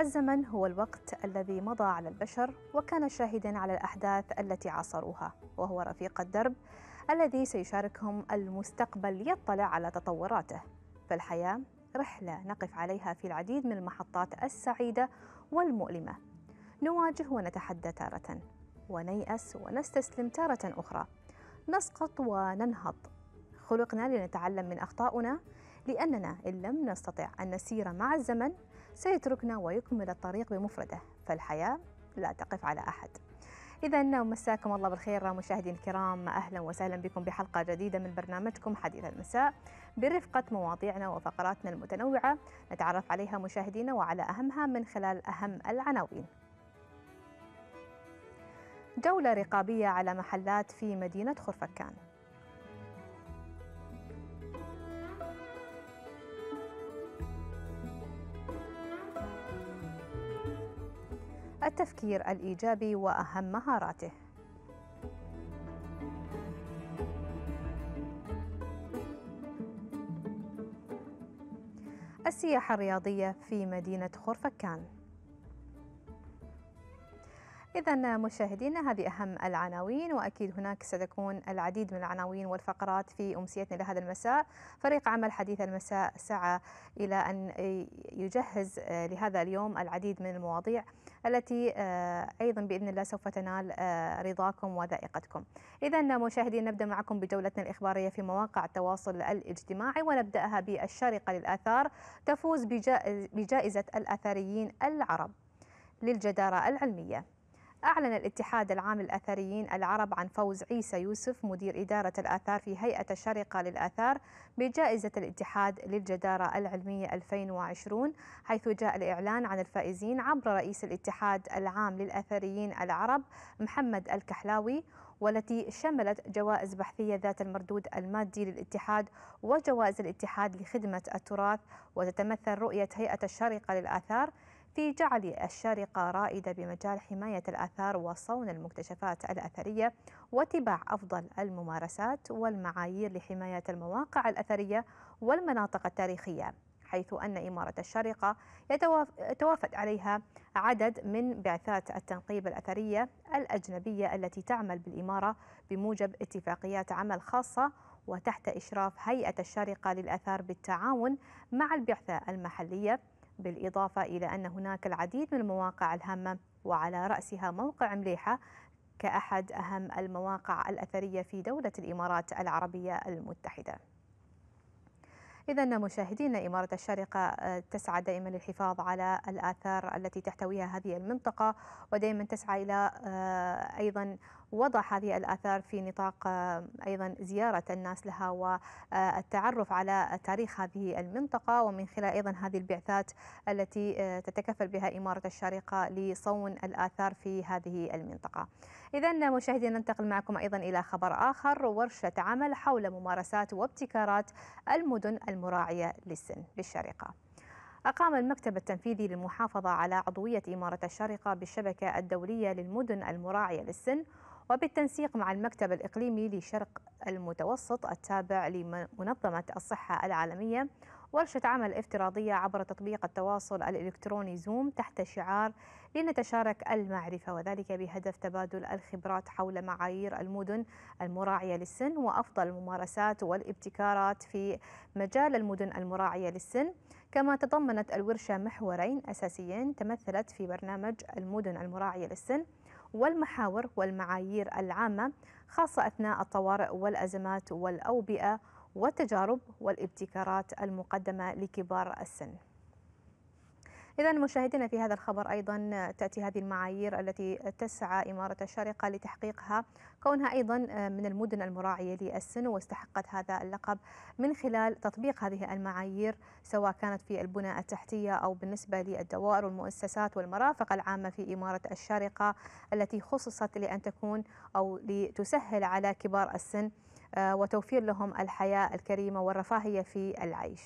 الزمن هو الوقت الذي مضى على البشر وكان شاهدا على الأحداث التي عاصروها وهو رفيق الدرب الذي سيشاركهم المستقبل يطلع على تطوراته فالحياة رحلة نقف عليها في العديد من المحطات السعيدة والمؤلمة نواجه ونتحدى تارة ونيأس ونستسلم تارة أخرى نسقط وننهض خلقنا لنتعلم من أخطائنا لأننا إن لم نستطع أن نسير مع الزمن سيتركنا ويكمل الطريق بمفرده فالحياة لا تقف على أحد إذا مساكم الله بالخير مشاهدين الكرام أهلا وسهلا بكم بحلقة جديدة من برنامجكم حديث المساء برفقة مواضيعنا وفقراتنا المتنوعة نتعرف عليها مشاهدينا وعلى أهمها من خلال أهم العناوين جولة رقابية على محلات في مدينة خرفكان التفكير الإيجابي وأهم مهاراته السياحة الرياضية في مدينة خرفكان إذا مشاهدينا هذه أهم العناوين وأكيد هناك ستكون العديد من العناوين والفقرات في أمسيتنا لهذا المساء فريق عمل حديث المساء سعى إلى أن يجهز لهذا اليوم العديد من المواضيع التي آه، أيضا بإذن الله سوف تنال آه، رضاكم وذائقتكم إذا مشاهدينا نبدأ معكم بجولتنا الإخبارية في مواقع التواصل الاجتماعي ونبدأها بالشارقة للآثار تفوز بجائزة الآثاريين العرب للجدارة العلمية أعلن الاتحاد العام للأثريين العرب عن فوز عيسى يوسف مدير إدارة الآثار في هيئة الشرقة للآثار بجائزة الاتحاد للجدارة العلمية 2020 حيث جاء الإعلان عن الفائزين عبر رئيس الاتحاد العام للأثريين العرب محمد الكحلاوي والتي شملت جوائز بحثية ذات المردود المادي للاتحاد وجوائز الاتحاد لخدمة التراث وتتمثل رؤية هيئة الشرقة للآثار في جعل الشارقة رائدة بمجال حماية الآثار وصون المكتشفات الأثرية واتباع أفضل الممارسات والمعايير لحماية المواقع الأثرية والمناطق التاريخية حيث أن إمارة الشارقة يتوافد عليها عدد من بعثات التنقيب الأثرية الأجنبية التي تعمل بالإمارة بموجب اتفاقيات عمل خاصة وتحت إشراف هيئة الشارقة للآثار بالتعاون مع البعثة المحلية بالإضافة إلى أن هناك العديد من المواقع الهامة وعلى رأسها موقع مليحة كأحد أهم المواقع الأثرية في دولة الإمارات العربية المتحدة إذا مشاهدينا إمارة الشارقة آه، تسعى دائما للحفاظ على الآثار التي تحتويها هذه المنطقة ودائما تسعى إلى آه، أيضا وضع هذه الآثار في نطاق آه، أيضا زيارة الناس لها والتعرف على تاريخ هذه المنطقة ومن خلال أيضا هذه البعثات التي آه، تتكفل بها إمارة الشارقة لصون الآثار في هذه المنطقة إذا مشاهدينا ننتقل معكم أيضا إلى خبر آخر ورشة عمل حول ممارسات وابتكارات المدن المراعية للسن بالشارقة أقام المكتب التنفيذي للمحافظة على عضوية إمارة الشارقة بالشبكة الدولية للمدن المراعية للسن وبالتنسيق مع المكتب الإقليمي لشرق المتوسط التابع لمنظمة الصحة العالمية ورشة عمل افتراضية عبر تطبيق التواصل الإلكتروني زوم تحت شعار لنتشارك المعرفة وذلك بهدف تبادل الخبرات حول معايير المدن المراعية للسن وأفضل الممارسات والابتكارات في مجال المدن المراعية للسن كما تضمنت الورشة محورين أساسيين تمثلت في برنامج المدن المراعية للسن والمحاور والمعايير العامة خاصة أثناء الطوارئ والأزمات والأوبئة والتجارب والابتكارات المقدمة لكبار السن إذا مشاهدينا في هذا الخبر أيضا تأتي هذه المعايير التي تسعى إمارة الشارقة لتحقيقها كونها أيضا من المدن المراعية للسن واستحقت هذا اللقب من خلال تطبيق هذه المعايير سواء كانت في البنى التحتية أو بالنسبة للدوائر والمؤسسات والمرافق العامة في إمارة الشارقة التي خصصت لأن تكون أو لتسهل على كبار السن آه، وتوفير لهم الحياة الكريمة والرفاهية في العيش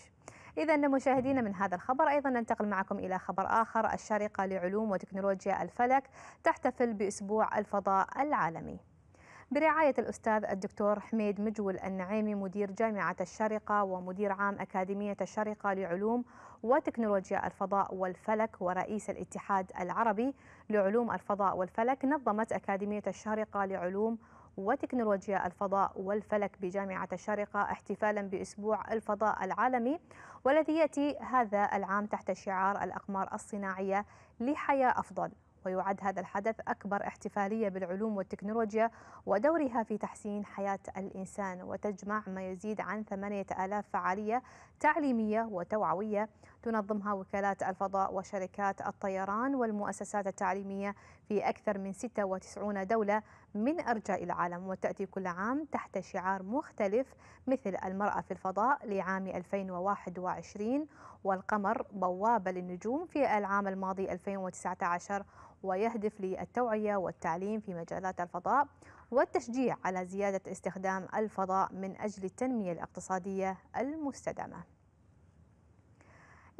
إذا مشاهدينا من هذا الخبر أيضا ننتقل معكم إلى خبر آخر الشارقة لعلوم وتكنولوجيا الفلك تحتفل بأسبوع الفضاء العالمي برعاية الأستاذ الدكتور حميد مجول النعيمي مدير جامعة الشارقة ومدير عام أكاديمية الشارقة لعلوم وتكنولوجيا الفضاء والفلك ورئيس الاتحاد العربي لعلوم الفضاء والفلك نظمت أكاديمية الشارقة لعلوم وتكنولوجيا الفضاء والفلك بجامعة الشارقة احتفالا بأسبوع الفضاء العالمي والذي يأتي هذا العام تحت شعار الأقمار الصناعية لحياة أفضل ويعد هذا الحدث أكبر احتفالية بالعلوم والتكنولوجيا ودورها في تحسين حياة الإنسان وتجمع ما يزيد عن 8000 فعالية تعليمية وتوعوية تنظمها وكالات الفضاء وشركات الطيران والمؤسسات التعليمية في أكثر من 96 دولة من أرجاء العالم وتأتي كل عام تحت شعار مختلف مثل المرأة في الفضاء لعام 2021 والقمر بوابة للنجوم في العام الماضي 2019 ويهدف للتوعية والتعليم في مجالات الفضاء والتشجيع على زيادة استخدام الفضاء من أجل التنمية الاقتصادية المستدامة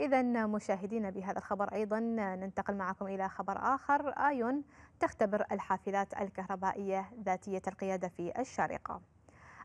إذا مشاهدينا بهذا الخبر أيضا ننتقل معكم إلى خبر آخر آيون تختبر الحافلات الكهربائية ذاتية القيادة في الشارقة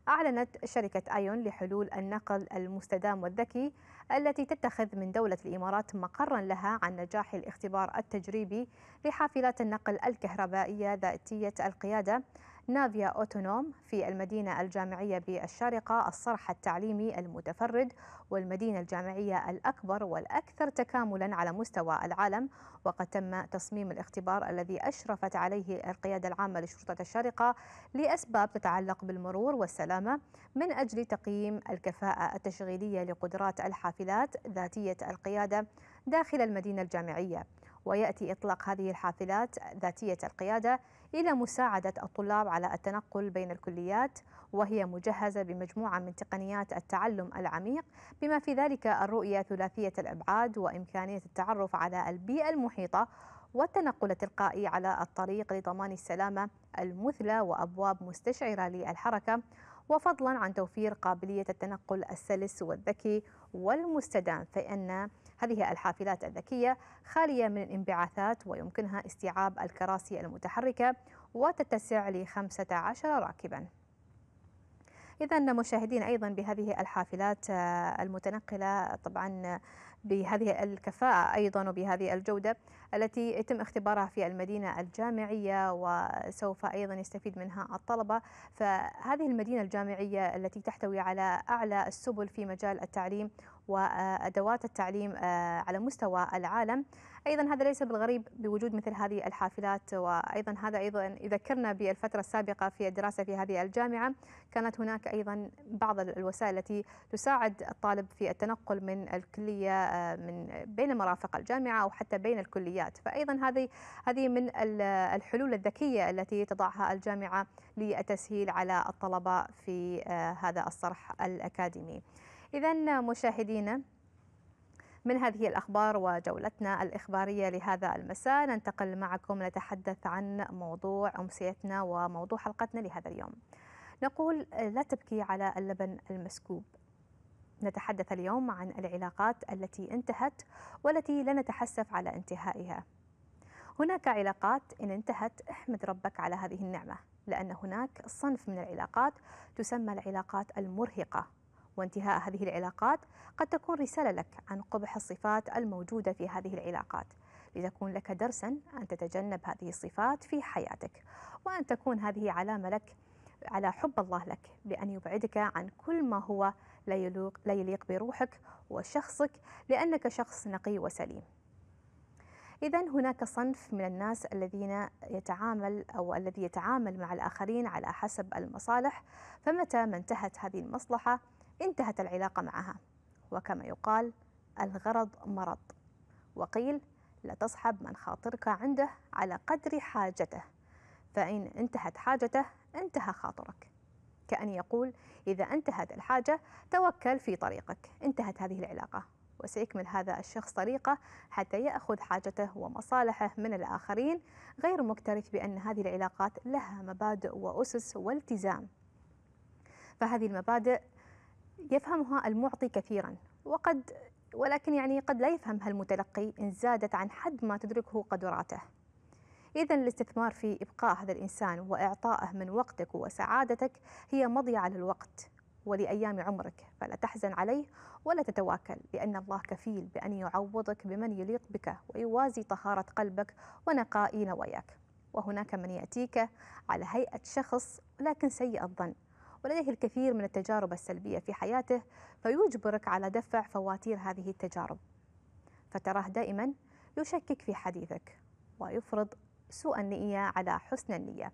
أعلنت شركة آيون لحلول النقل المستدام والذكي التي تتخذ من دولة الإمارات مقرا لها عن نجاح الاختبار التجريبي لحافلات النقل الكهربائية ذاتية القيادة نافيا أوتونوم في المدينة الجامعية بالشارقة الصرح التعليمي المتفرد والمدينة الجامعية الأكبر والأكثر تكاملا على مستوى العالم وقد تم تصميم الاختبار الذي أشرفت عليه القيادة العامة لشرطة الشارقة لأسباب تتعلق بالمرور والسلامة من أجل تقييم الكفاءة التشغيلية لقدرات الحافلات ذاتية القيادة داخل المدينة الجامعية ويأتي إطلاق هذه الحافلات ذاتية القيادة إلى مساعدة الطلاب على التنقل بين الكليات وهي مجهزة بمجموعة من تقنيات التعلم العميق بما في ذلك الرؤية ثلاثية الأبعاد وإمكانية التعرف على البيئة المحيطة والتنقل التلقائي على الطريق لضمان السلامة المثلى وأبواب مستشعرة للحركة وفضلا عن توفير قابلية التنقل السلس والذكي والمستدام فإن هذه الحافلات الذكية خالية من الانبعاثات ويمكنها استيعاب الكراسي المتحركة وتتسع ل 15 راكباً إذا مشاهدين أيضا بهذه الحافلات آه، المتنقلة طبعا بهذه الكفاءة أيضا وبهذه الجودة التي يتم اختبارها في المدينة الجامعية وسوف أيضا يستفيد منها الطلبة فهذه المدينة الجامعية التي تحتوي على أعلى السبل في مجال التعليم وأدوات التعليم آه، على مستوى العالم أيضا هذا ليس بالغريب بوجود مثل هذه الحافلات وأيضا هذا أيضا يذكرنا بالفترة السابقة في الدراسة في هذه الجامعة كانت هناك أيضا بعض الوسائل التي تساعد الطالب في التنقل من الكلية آه، من بين مرافق الجامعة أو حتى بين الكليات فأيضا هذه هذه من الحلول الذكية التي تضعها الجامعة للتسهيل على الطلبة في آه، هذا الصرح الأكاديمي إذا مشاهدينا من هذه الأخبار وجولتنا الإخبارية لهذا المساء ننتقل معكم نتحدث عن موضوع أمسيتنا وموضوع حلقتنا لهذا اليوم نقول لا تبكي على اللبن المسكوب نتحدث اليوم عن العلاقات التي انتهت والتي لا نتحسف على انتهائها هناك علاقات إن انتهت احمد ربك على هذه النعمة لأن هناك صنف من العلاقات تسمى العلاقات المرهقة وانتهاء هذه العلاقات قد تكون رسالة لك عن قبح الصفات الموجودة في هذه العلاقات لتكون لك درسا أن تتجنب هذه الصفات في حياتك وأن تكون هذه علامة لك على حب الله لك بأن يبعدك عن كل ما هو لا يليق, بروحك وشخصك لأنك شخص نقي وسليم إذا هناك صنف من الناس الذين يتعامل أو الذي يتعامل مع الآخرين على حسب المصالح فمتى ما انتهت هذه المصلحة انتهت العلاقة معها وكما يقال الغرض مرض وقيل لا تصحب من خاطرك عنده على قدر حاجته فإن انتهت حاجته انتهى خاطرك كأن يقول إذا انتهت الحاجة توكل في طريقك انتهت هذه العلاقة وسيكمل هذا الشخص طريقة حتى يأخذ حاجته ومصالحه من الآخرين غير مكترث بأن هذه العلاقات لها مبادئ وأسس والتزام فهذه المبادئ يفهمها المعطي كثيرا وقد ولكن يعني قد لا يفهمها المتلقي إن زادت عن حد ما تدركه قدراته إذا الاستثمار في إبقاء هذا الإنسان وإعطائه من وقتك وسعادتك هي مضيعة للوقت ولأيام عمرك فلا تحزن عليه ولا تتواكل لأن الله كفيل بأن يعوضك بمن يليق بك ويوازي طهارة قلبك ونقاء نواياك وهناك من يأتيك على هيئة شخص لكن سيء الظن ولديه الكثير من التجارب السلبية في حياته فيجبرك على دفع فواتير هذه التجارب فتراه دائما يشكك في حديثك ويفرض سوء النية على حسن النية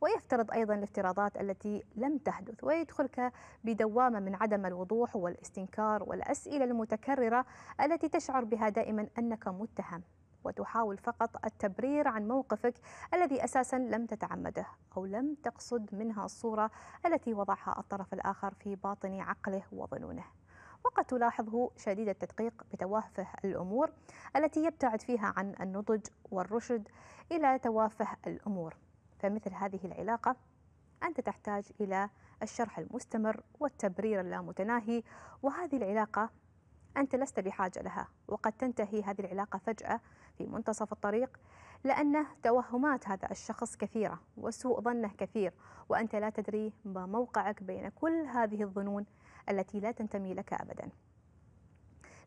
ويفترض أيضا الافتراضات التي لم تحدث ويدخلك بدوامة من عدم الوضوح والاستنكار والأسئلة المتكررة التي تشعر بها دائما أنك متهم وتحاول فقط التبرير عن موقفك الذي أساسا لم تتعمده أو لم تقصد منها الصورة التي وضعها الطرف الآخر في باطن عقله وظنونه وقد تلاحظه شديد التدقيق بتوافه الأمور التي يبتعد فيها عن النضج والرشد إلى توافه الأمور فمثل هذه العلاقة أنت تحتاج إلى الشرح المستمر والتبرير اللامتناهي وهذه العلاقة أنت لست بحاجة لها وقد تنتهي هذه العلاقة فجأة في منتصف الطريق لأن توهمات هذا الشخص كثيرة وسوء ظنه كثير وأنت لا تدري ما موقعك بين كل هذه الظنون التي لا تنتمي لك أبدا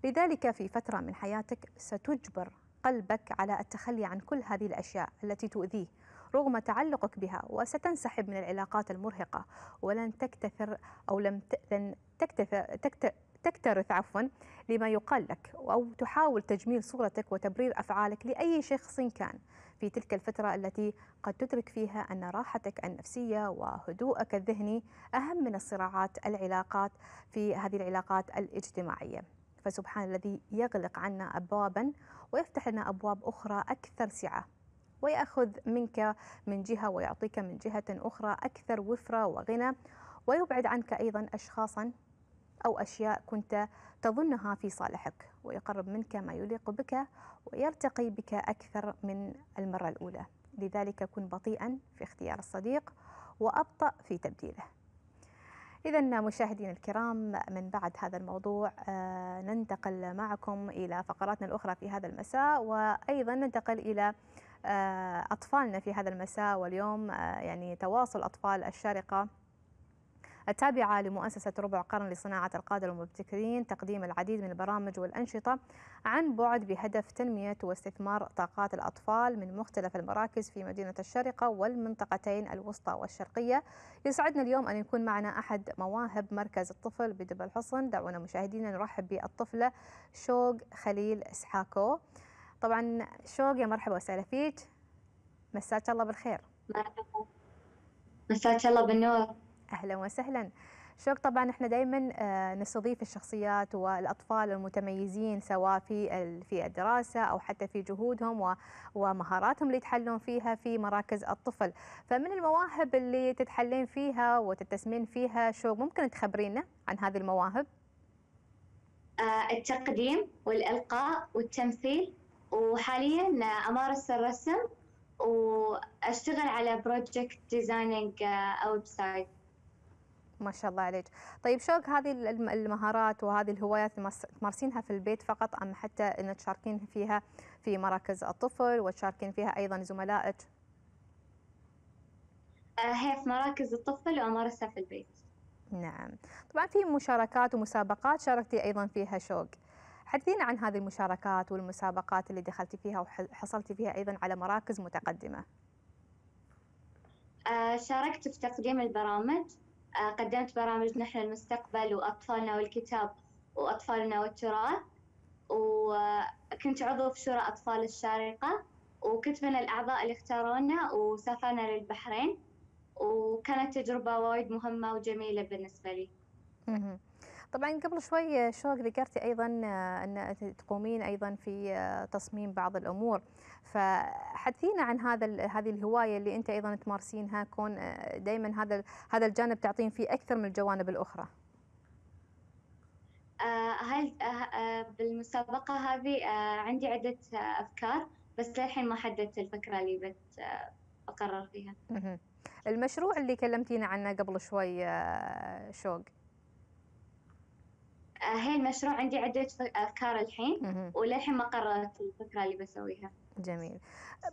لذلك في فترة من حياتك ستجبر قلبك على التخلي عن كل هذه الأشياء التي تؤذيه رغم تعلقك بها وستنسحب من العلاقات المرهقة ولن تكتثر أو لم لن تكتثر, تكتثر تكترث عفوا لما يقال لك أو تحاول تجميل صورتك وتبرير أفعالك لأي شخص كان في تلك الفترة التي قد تدرك فيها أن راحتك النفسية وهدوءك الذهني أهم من الصراعات العلاقات في هذه العلاقات الاجتماعية فسبحان الذي يغلق عنا أبوابا ويفتح لنا أبواب أخرى أكثر سعة ويأخذ منك من جهة ويعطيك من جهة أخرى أكثر وفرة وغنى ويبعد عنك أيضا أشخاصا أو أشياء كنت تظنها في صالحك ويقرب منك ما يليق بك ويرتقي بك أكثر من المرة الأولى لذلك كن بطيئا في اختيار الصديق وأبطأ في تبديله إذا مشاهدينا الكرام من بعد هذا الموضوع آه، ننتقل معكم إلى فقراتنا الأخرى في هذا المساء وأيضا ننتقل إلى آه، أطفالنا في هذا المساء واليوم آه، يعني تواصل أطفال الشارقة التابعة لمؤسسة ربع قرن لصناعة القادة المبتكرين تقديم العديد من البرامج والأنشطة عن بعد بهدف تنمية واستثمار طاقات الأطفال من مختلف المراكز في مدينة الشرقه والمنطقتين الوسطى والشرقية يسعدنا اليوم أن يكون معنا أحد مواهب مركز الطفل بدب الحصن دعونا مشاهدينا نرحب بالطفلة شوق خليل إسحاكو طبعا شوق يا مرحبا وسهلا فيك مساك الله بالخير مساك الله بالنور اهلا وسهلا شوق طبعا احنا دائما آه، نستضيف الشخصيات والاطفال المتميزين سواء في في الدراسه او حتى في جهودهم ومهاراتهم اللي يتحلون فيها في مراكز الطفل، فمن المواهب اللي تتحلين فيها وتتسمين فيها شوق ممكن تخبرينا عن هذه المواهب؟ آه، التقديم والالقاء والتمثيل وحاليا امارس الرسم واشتغل على بروجكت ديزايننج ويب سايت ما شاء الله عليك طيب شوق هذه المهارات وهذه الهوايات تمارسينها في البيت فقط أم حتى أن تشاركين فيها في مراكز الطفل وتشاركين فيها أيضا زملائك آه، هي في مراكز الطفل وأمارسها في البيت نعم طبعا في مشاركات ومسابقات شاركتي أيضا فيها شوق حدثينا عن هذه المشاركات والمسابقات اللي دخلتي فيها وحصلتي فيها أيضا على مراكز متقدمة آه، شاركت في تقديم البرامج آه، قدمت برامج نحن المستقبل وأطفالنا والكتاب وأطفالنا والتراث وكنت عضو في شورى أطفال الشارقة وكنت من الأعضاء اللي اختارونا وسافرنا للبحرين وكانت تجربة وايد مهمة وجميلة بالنسبة لي. طبعا قبل شوي شوق ذكرتي ايضا آه، ان تقومين ايضا في آه، تصميم بعض الامور فحدثينا عن هذا هذه الهوايه اللي انت ايضا تمارسينها كون آه، دائما هذا هذا الجانب تعطين فيه اكثر من الجوانب الاخرى هل بالمسابقه هذه عندي عده افكار بس للحين ما حددت الفكره اللي بت اقرر فيها المشروع اللي كلمتينا عنه قبل شوي شوق هي آه، المشروع عندي عدة أفكار الحين وللحين ما قررت الفكرة اللي بسويها جميل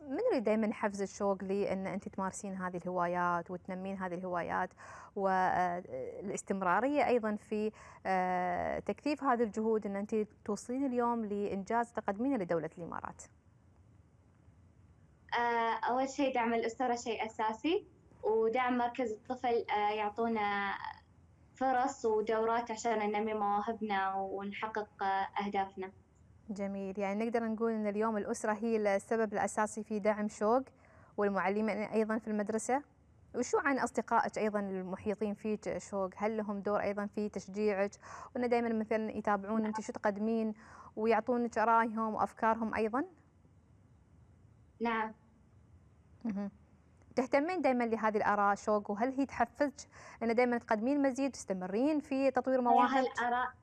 من اللي دائما حفز الشوق لأن أنت تمارسين هذه الهوايات وتنمين هذه الهوايات والاستمرارية آه، أيضا في آه، تكثيف هذه الجهود أن أنت توصلين اليوم لإنجاز تقدمينه لدولة الإمارات أول شيء دعم الأسرة شيء أساسي ودعم مركز الطفل يعطونا فرص ودورات عشان ننمي مواهبنا ونحقق أهدافنا جميل يعني نقدر نقول أن اليوم الأسرة هي السبب الأساسي في دعم شوق والمعلمة أيضا في المدرسة وشو عن أصدقائك أيضا المحيطين فيك شوق هل لهم دور أيضا في تشجيعك وأنه دائما مثلا يتابعون أنت شو تقدمين ويعطونك رأيهم وأفكارهم أيضا نعم تهتمين دائما لهذه الاراء شوق وهل هي تحفزك ان دائما تقدمين مزيد تستمرين في تطوير مواهبك؟ الاراء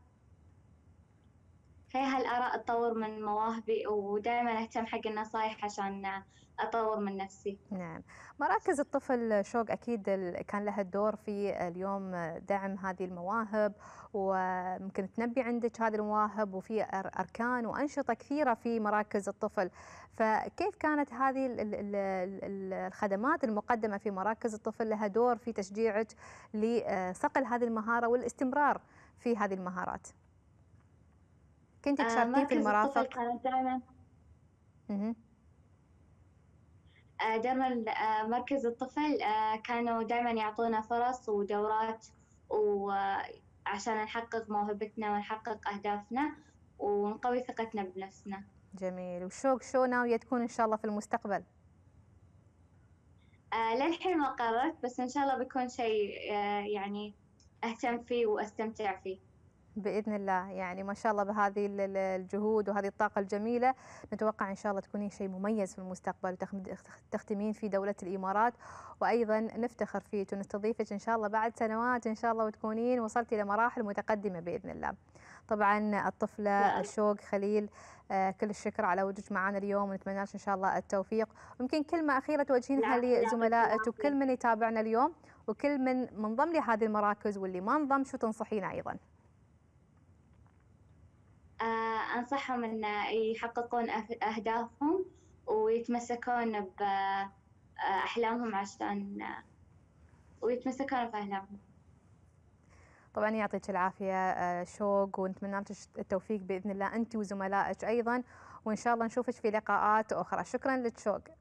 هي هالآراء تطور من مواهبي ودائما أهتم حق النصايح عشان أطور من نفسي نعم مراكز الطفل شوق أكيد كان لها الدور في اليوم دعم هذه المواهب وممكن تنبي عندك هذه المواهب وفي أركان وأنشطة كثيرة في مراكز الطفل فكيف كانت هذه الخدمات المقدمة في مراكز الطفل لها دور في تشجيعك لصقل هذه المهارة والاستمرار في هذه المهارات كنت آه، تشاركين في المرافق آه، دائما آه، مركز الطفل كانوا دائما يعطونا فرص ودورات وعشان نحقق موهبتنا ونحقق أهدافنا ونقوي ثقتنا بنفسنا جميل وشو شو ناوية تكون إن شاء الله في المستقبل؟ للحين ما قررت بس إن شاء الله بيكون شيء يعني أهتم فيه وأستمتع فيه باذن الله يعني ما شاء الله بهذه الجهود وهذه الطاقه الجميله نتوقع ان شاء الله تكونين شيء مميز في المستقبل وتختمين في دوله الامارات وايضا نفتخر فيك ونستضيفك ان شاء الله بعد سنوات ان شاء الله وتكونين وصلتي الى مراحل متقدمه باذن الله. طبعا الطفله الشوق خليل آه، كل الشكر على وجودك معنا اليوم ونتمنى ان شاء الله التوفيق ويمكن كلمه اخيره توجهينها نعم، لزملائك وكل من يتابعنا اليوم وكل من منضم لهذه المراكز واللي ما انضم شو تنصحينه ايضا؟ آه، أنصحهم إن يحققون أه-، أهدافهم ويتمسكون بأحلامهم آه، عشان ويتمسكون بأحلامهم طبعا يعطيك العافية شوق ونتمنى لك التوفيق بإذن الله أنت وزملائك أيضا وإن شاء الله نشوفك في لقاءات أخرى شكرا لك شوق